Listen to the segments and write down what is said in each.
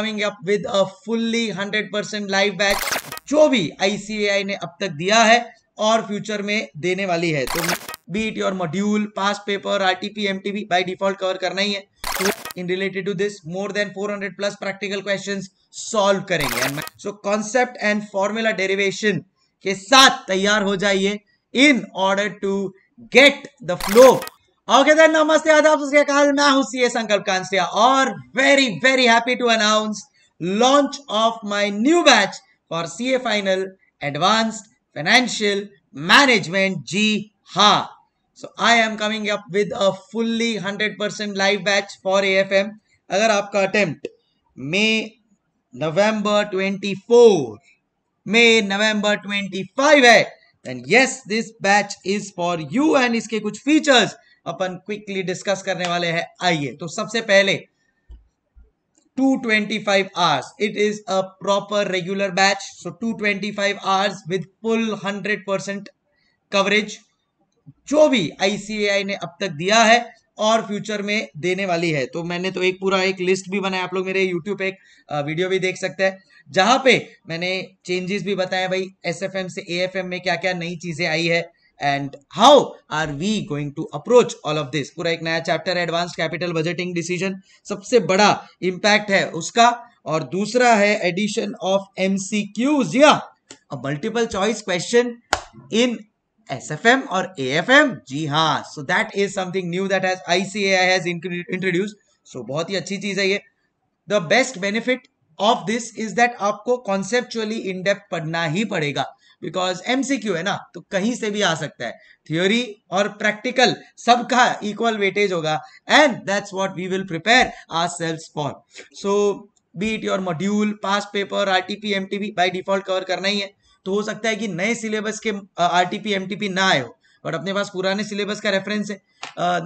Coming up with a fully 100% live batch जो भी ICAI ने अब तक दिया है और फ्यूचर में देने वाली है तो beat your module pass paper RTP MTP by default cover करना ही है in related to this more than 400 plus practical questions solve करेंगे so concept and formula derivation के साथ तैयार हो जाइए in order to get the flow okay then नमस्ते आदाब सत्याकाल मैं हूं सीए संकल्प कांसिया और very very happy to announce launch of my new batch for CA final advanced financial management जी हा so I am coming up with a fully percent live batch for AFM अगर आपका अटेम्प्ट मई नवंबर 24 मई नवंबर 25 है then yes this batch is for you and इसके कुछ features अपन quickly discuss करने वाले हैं आइए तो सबसे पहले 225 a proper is batch so two twenty five 225 with full hundred percent coverage जो भी आईसीएआई ने अब तक दिया है और फ्यूचर में देने वाली है तो मैंने तो एक पूरा एक लिस्ट भी बनाया आप लोग मेरे यूट्यूब पे एक वीडियो भी देख सकते हैं जहां पे मैंने चेंजेस भी बताए भाई एसएफएम से एएफएम में क्या क्या नई चीजें आई है and how are we going to approach all of this पूरा एक नया चैप्टर है एडवांस कैपिटल बजटिंग डिसीजन सबसे बड़ा इंपैक्ट है उसका और दूसरा है एडिशन ऑफ क्यूज या multiple choice question in S F M A F M जी हाँ so that is something new that has I has introduce सो बहुत ही अच्छी चीज है ये the best benefit of this is that आपको कॉन्सेप्चुअली इनडेप्थ पढ़ना ही पड़ेगा बिकॉज एमसीक्यू है ना तो कहीं से भी आ सकता है थियोरी और प्रैक्टिकल सबका इक्वल वेटेज होगा and that's what we will prepare ourselves for so beat your module pass paper R T P M T P by default cover करना ही है तो हो सकता है कि नए सिलेबस के R T P M T P ना आए हो बट अपने पास पुराने सिलेबस का रेफरेंस है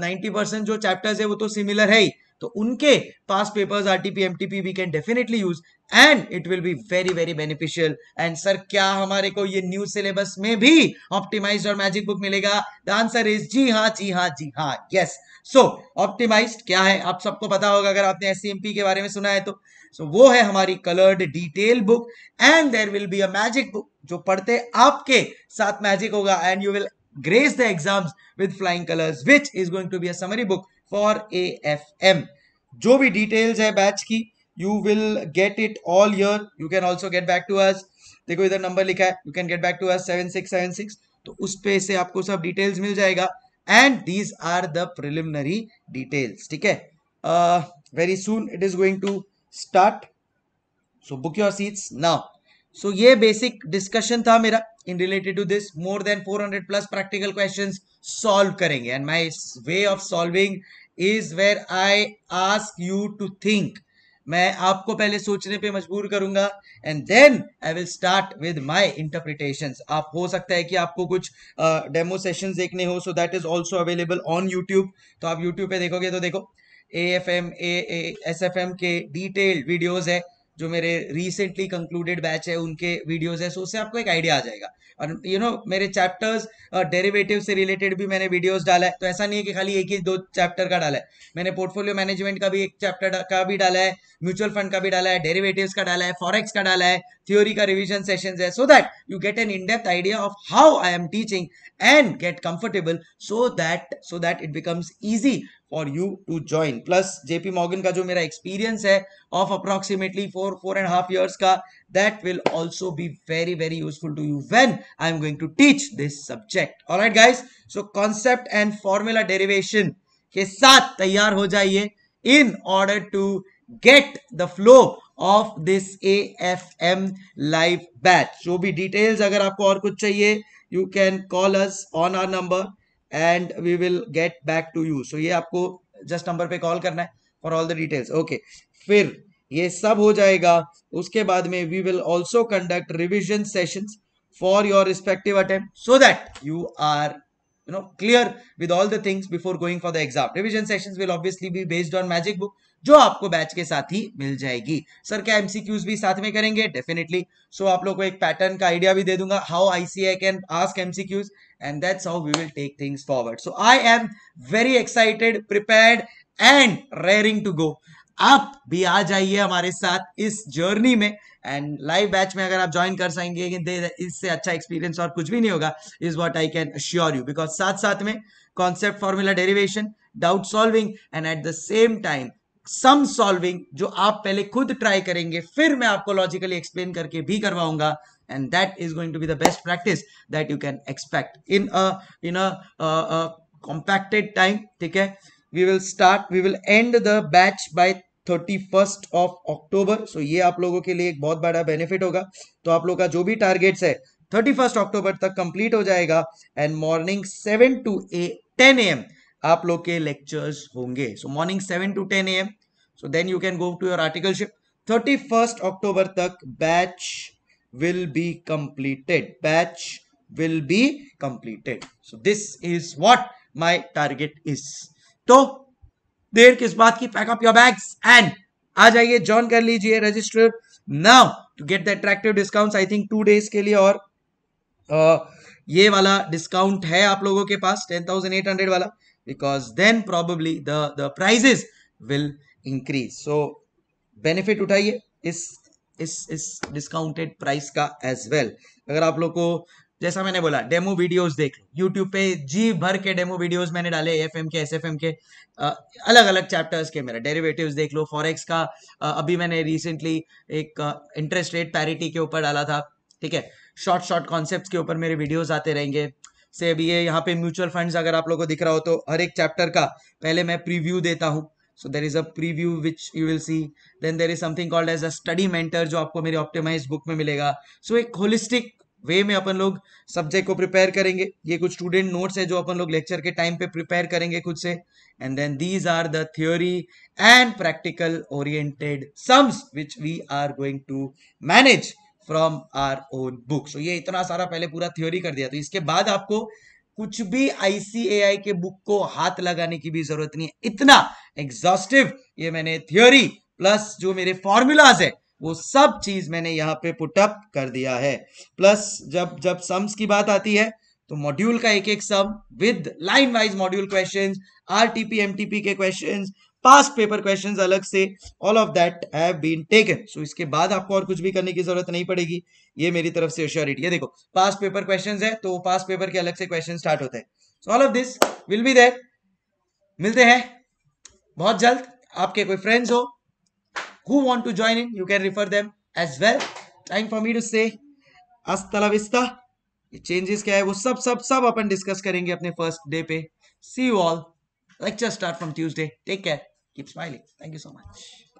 नाइन्टी uh, परसेंट जो चैप्टर्स है वो तो सिमिलर है ही तो उनके पास papers RTP MTP we can definitely use and it will be very very beneficial and sir क्या हमारे को ये न्यू सिलेबस में भी ऑप्टिमाइज और मैजिक बुक मिलेगा द आंसर इज जी हाँ जी हाँ जी हाँ यस सो ऑप्टिमाइज क्या है आप सबको पता होगा अगर आपने एस के बारे में सुना है तो सो so, वो है हमारी coloured detail book and there will be a magic book जो पढ़ते आपके साथ मैजिक होगा and you will grace the exams with flying colours which is going to be a summary book for A F M जो भी details है batch की you will get it all your you can also get back to us देखो इधर number लिखा है you can get back to us seven six seven six तो उस पे से आपको सब डिटेल्स मिल जाएगा and these are the preliminary details ठीक है very soon it is going to start so book your seats now so ये बेसिक डिस्कशन था मेरा in related to this more than 400 plus practical questions solve करेंगे and my way of solving is where I ask you to think मैं आपको पहले सोचने पे मजबूर करूंगा and then I will start with my interpretation आप हो सकता है कि आपको कुछ डेमो uh, सेशन देखने हो so that is also available on YouTube तो आप यूट्यूब पे देखोगे तो देखो A F M A S F M के डिटेल्ड वीडियोज है जो मेरे रिसेंटली कंक्लूडेड बैच है उनके वीडियोज है सो उससे आपको एक आइडिया आ जाएगा और यू you नो know, मेरे चैप्टर्स डेरिवेटिव से रिलेटेड भी मैंने वीडियोस डाला है तो ऐसा नहीं है कि खाली एक ही दो चैप्टर का डाला है मैंने पोर्टफोलियो मैनेजमेंट का भी एक चैप्टर का भी डाला है म्यूचुअल फंड का भी डाला है डेरिवेटिव्स का डाला है फॉरेक्स का डाला है थ्योरी का रिविजन सेशन है so that you get an in depth idea of how I am teaching and get comfortable so that so that it becomes easy for you to join plus JP Morgan का जो मेरा experience है of approximately four four and half years का that will also be very very useful to you when I am going to teach this subject और right guys so concept and formula derivation के साथ तैयार हो जाइए in order to get the flow of this A F M live batch जो भी details अगर आपको और कुछ चाहिए you can call us on our number and we will get back to you so ये आपको जस्ट नंबर पे कॉल करना है for all the details okay फिर ये सब हो जाएगा उसके बाद में we will also conduct revision sessions for your respective attempt so that you are you know clear with all the things before going for the exam revision sessions will obviously be based on magic book जो आपको batch के साथ ही मिल जाएगी sir क्या MCQs भी साथ में करेंगे डेफिनेटली सो so, आप लोग को एक पैटर्न का आइडिया भी दे दूंगा how ICAI can ask MCQs and that's how we will take things forward so I am very excited prepared and raring to go आप भी आ जाइए हमारे साथ इस जर्नी में एंड लाइव बैच में अगर आप ज्वाइन कर सकेंगे इससे अच्छा एक्सपीरियंस और कुछ भी नहीं होगा is what I can sure you because साथ साथ में concept formula derivation doubt solving and at the same time sum solving जो आप पहले खुद ट्राई करेंगे फिर मैं आपको लॉजिकली एक्सप्लेन करके भी करवाऊंगा and that is going to be the best practice that you can expect in a in a, a, a compacted time ठीक है we will start we will end the batch by 31st of October so ये आप लोगों के लिए एक बहुत बड़ा बेनिफिट होगा तो आप लोग का जो भी टारगेट्स है 31st अक्टूबर तक कंप्लीट हो जाएगा एंड मॉर्निंग 7 टू 8 10 एम आप लोग के लेक्चर्स होंगे so morning seven to ten A M so then you can go to your articleship thirty first October तक batch will be completed batch will be completed so this is what my target is तो देर किस बात की pack up your bags and आ जाइए join कर लीजिए register now to get the attractive discount I think two days के लिए और आ, ये वाला डिस्काउंट है आप लोगों के पास टेन थाउजेंड एट हंड्रेड वाला because then probably the, the prices will increase. So benefit उठाइए इस इस इस डिस्काउंटेड प्राइस का एज वेल well. अगर आप लोग को जैसा मैंने बोला डेमो वीडियोस देख लो यूट्यूब पे जी भर के डेमो वीडियोस मैंने डाले एफ के एस के आ, अलग अलग चैप्टर्स के मेरा डेरिवेटिव्स देख लो फॉरेक्स का आ, अभी मैंने रिसेंटली एक इंटरेस्ट रेट पैरिटी के ऊपर डाला था ठीक है शॉर्ट शॉर्ट कॉन्सेप्ट के ऊपर मेरे वीडियोज आते रहेंगे से अभी ये यहाँ पे म्यूचुअल फंड्स अगर आप लोगों को दिख रहा हो तो हर एक चैप्टर का पहले मैं प्रीव्यू देता हूँ so there is a preview which you will see then there is something called as a study mentor जो आपको मेरी ऑप्टिमाइज बुक में मिलेगा सो so, एक होलिस्टिक वे में अपन लोग सब्जेक्ट को प्रिपेयर करेंगे ये कुछ स्टूडेंट नोट्स है जो अपन लोग लेक्चर के टाइम पे प्रिपेयर करेंगे खुद से and then these are the theory and practical oriented sums which we are going to manage from our own book so ये इतना सारा पहले पूरा थ्योरी कर दिया तो इसके बाद आपको कुछ भी आईसीएआई के बुक को हाथ लगाने की भी जरूरत नहीं है इतना एग्जॉस्टिव ये मैंने थ्योरी प्लस जो मेरे फॉर्मूलाज है वो सब चीज मैंने यहाँ पे पुटअप कर दिया है प्लस जब जब सम्स की बात आती है तो मॉड्यूल का एक एक sum with line wise module questions RTP MTP के क्वेश्चंस पास पेपर क्वेश्चंस अलग से all of that have been taken so इसके बाद आपको और कुछ भी करने की जरूरत नहीं पड़ेगी ये मेरी तरफ से श्योरिटी है देखो पास पेपर क्वेश्चंस है तो पास पेपर के अलग से क्वेश्चन स्टार्ट होते हैं so all of this will be there मिलते हैं बहुत जल्द आपके कोई फ्रेंड्स हो who want to join in you can refer them as well time for me to say hasta la vista ये चेंजेस क्या है वो सब सब सब अपन डिस्कस करेंगे अपने फर्स्ट डे पे see you all lecture start from Tuesday take care Keep smiling. Thank you so much.